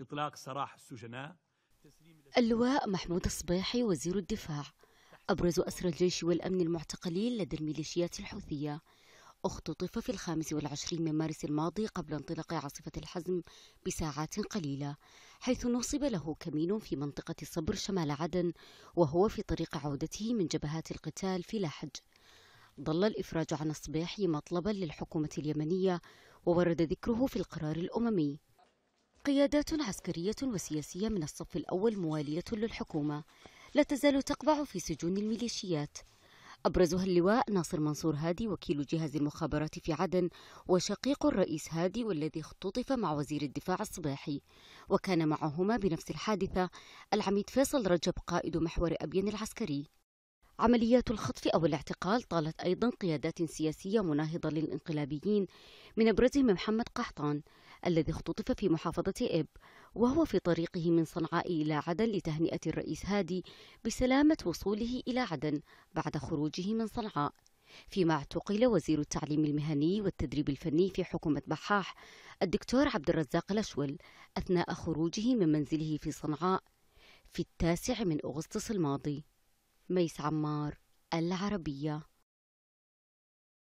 إطلاق سراح السجناء اللواء محمود الصبيحي وزير الدفاع أبرز أسرى الجيش والأمن المعتقلين لدى الميليشيات الحوثية اختطف في الخامس والعشرين من مارس الماضي قبل انطلاق عاصفة الحزم بساعات قليلة حيث نصب له كمين في منطقة صبر شمال عدن وهو في طريق عودته من جبهات القتال في لحج ظل الإفراج عن الصبيحي مطلبا للحكومة اليمنية وورد ذكره في القرار الأممي قيادات عسكرية وسياسية من الصف الأول موالية للحكومة لا تزال تقبع في سجون الميليشيات أبرزها اللواء ناصر منصور هادي وكيل جهاز المخابرات في عدن وشقيق الرئيس هادي والذي اختطف مع وزير الدفاع الصباحي وكان معهما بنفس الحادثة العميد فيصل رجب قائد محور أبين العسكري عمليات الخطف أو الاعتقال طالت أيضا قيادات سياسية مناهضة للإنقلابيين من أبرزهم محمد قحطان الذي اختطف في محافظة إب وهو في طريقه من صنعاء إلى عدن لتهنئة الرئيس هادي بسلامة وصوله إلى عدن بعد خروجه من صنعاء فيما اعتقل وزير التعليم المهني والتدريب الفني في حكومة بحاح الدكتور عبد الرزاق الأشول أثناء خروجه من منزله في صنعاء في التاسع من أغسطس الماضي ميس عمار العربية